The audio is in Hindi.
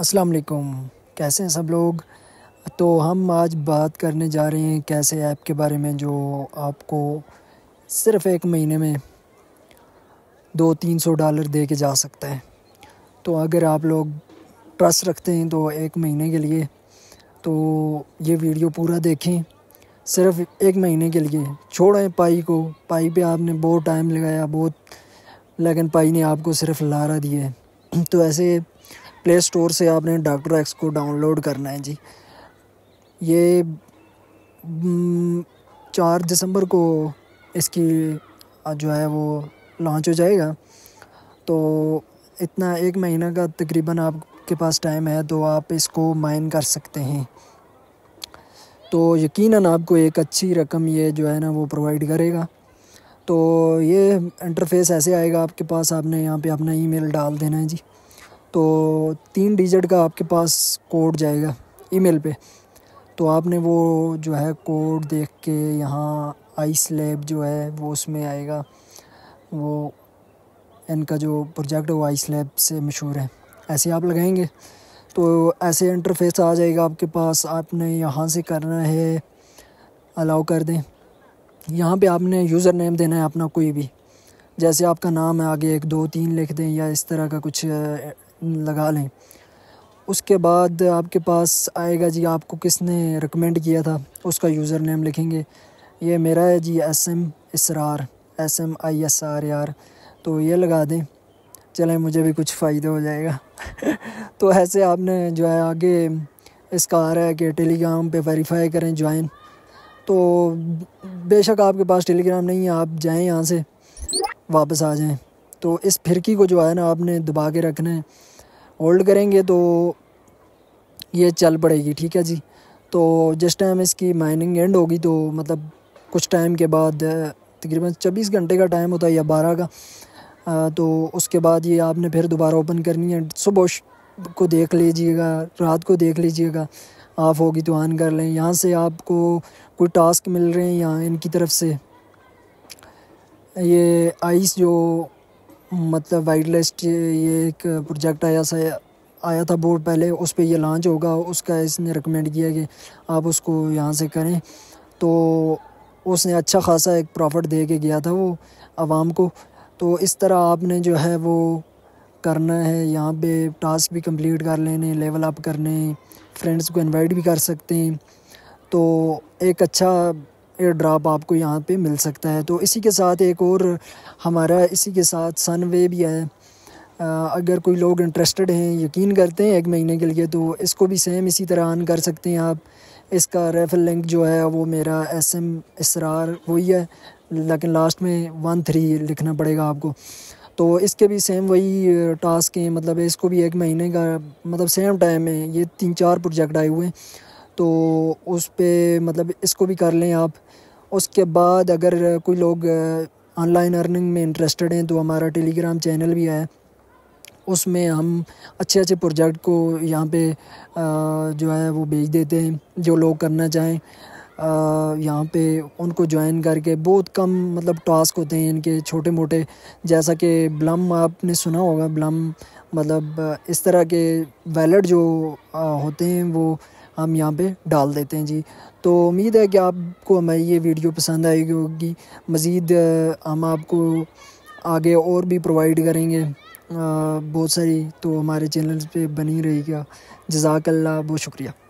अस्सलाम वालेकुम कैसे हैं सब लोग तो हम आज बात करने जा रहे हैं कैसे ऐप के बारे में जो आपको सिर्फ एक महीने में दो तीन सौ डॉलर दे के जा सकता है तो अगर आप लोग ट्रस्ट रखते हैं तो एक महीने के लिए तो ये वीडियो पूरा देखें सिर्फ एक महीने के लिए छोड़ें पाई को पाई पे आपने बहुत टाइम लगाया बहुत लगन पाई ने आपको सिर्फ लारा दिया है तो ऐसे प्ले स्टोर से आपने डॉक्टर एक्स को डाउनलोड करना है जी ये हम्म, चार दिसंबर को इसकी जो है वो लॉन्च हो जाएगा तो इतना एक महीना का तकरीबन आपके पास टाइम है तो आप इसको माइन कर सकते हैं तो यकीनन आपको एक अच्छी रकम ये जो है ना वो प्रोवाइड करेगा तो ये इंटरफेस ऐसे आएगा आपके पास आपने यहाँ पे अपना ईमेल डाल देना है जी तो तीन डिजिट का आपके पास कोड जाएगा ईमेल पे तो आपने वो जो है कोड देख के यहाँ आई लैब जो है वो उसमें आएगा वो इनका जो प्रोजेक्ट है वो आई लैब से मशहूर है ऐसे आप लगाएंगे तो ऐसे इंटरफेस आ जाएगा आपके पास आपने यहाँ से करना है अलाउ कर दें यहाँ पे आपने यूज़र नेम देना है अपना कोई भी जैसे आपका नाम है आगे एक दो तीन लिख दें या इस तरह का कुछ लगा लें उसके बाद आपके पास आएगा जी आपको किसने रिकमेंड किया था उसका यूज़र नेम लिखेंगे ये मेरा है G S M Israr S M I S R यार तो ये लगा दें चलें मुझे भी कुछ फ़ायदा हो जाएगा तो ऐसे आपने जो है आगे इसका आ रहा है कि टेलीग्राम पे वेरीफाई करें ज्वाइन तो बेशक आपके पास टेलीग्राम नहीं है आप जाएं यहाँ से वापस आ जाएं तो इस फिरकी को जो है ना आपने दबा के रखना है होल्ड करेंगे तो ये चल पड़ेगी ठीक है जी तो जिस टाइम इसकी माइनिंग एंड होगी तो मतलब कुछ टाइम के बाद तकरीबन चौबीस घंटे का टाइम होता है या बारह का आ, तो उसके बाद ये आपने फिर दोबारा ओपन करनी है सुबह को देख लीजिएगा रात को देख लीजिएगा ऑफ होगी तो ऑन कर लें यहाँ से आपको कोई टास्क मिल रहे हैं यहाँ इनकी तरफ से ये आइस जो मतलब वाइट लिस्ट ये एक प्रोजेक्ट आया सा आया था बोर्ड पहले उस पर यह लॉन्च होगा उसका इसने रिकमेंड किया कि आप उसको यहाँ से करें तो उसने अच्छा खासा एक प्रॉफिट दे के गया था वो आवाम को तो इस तरह आपने जो है वो करना है यहाँ पे टास्क भी कंप्लीट कर लेने लेवल अप करने फ्रेंड्स को इनवाइट भी कर सकते हैं तो एक अच्छा एयर ड्राप आपको यहाँ पे मिल सकता है तो इसी के साथ एक और हमारा इसी के साथ सन वे भी है अगर कोई लोग इंटरेस्टेड हैं यकीन करते हैं एक महीने के लिए तो इसको भी सेम इसी तरह ऑन कर सकते हैं आप इसका रेफर लिंक जो है वो मेरा एस एम इसरार वही है लेकिन लास्ट में वन थ्री लिखना पड़ेगा आपको तो इसके भी सेम वही टास्क हैं मतलब इसको भी एक महीने का मतलब सेम टाइम है ये तीन चार प्रोजेक्ट आए हुए हैं तो उस पर मतलब इसको भी कर लें आप उसके बाद अगर कोई लोग ऑनलाइन अर्निंग में इंटरेस्टेड हैं तो हमारा टेलीग्राम चैनल भी है उसमें हम अच्छे अच्छे प्रोजेक्ट को यहाँ पे जो है वो भेज देते हैं जो लोग करना चाहें यहाँ पे उनको ज्वाइन करके बहुत कम मतलब टास्क होते हैं इनके छोटे मोटे जैसा कि ब्लम आपने सुना होगा ब्लम मतलब इस तरह के वैलड जो होते हैं वो हम यहाँ पे डाल देते हैं जी तो उम्मीद है कि आपको हमारी ये वीडियो पसंद आएगी होगी मज़ीद हम आपको आगे और भी प्रोवाइड करेंगे बहुत सारी तो हमारे चैनल पे बनी रहेगा जजाकल्ला बहुत शुक्रिया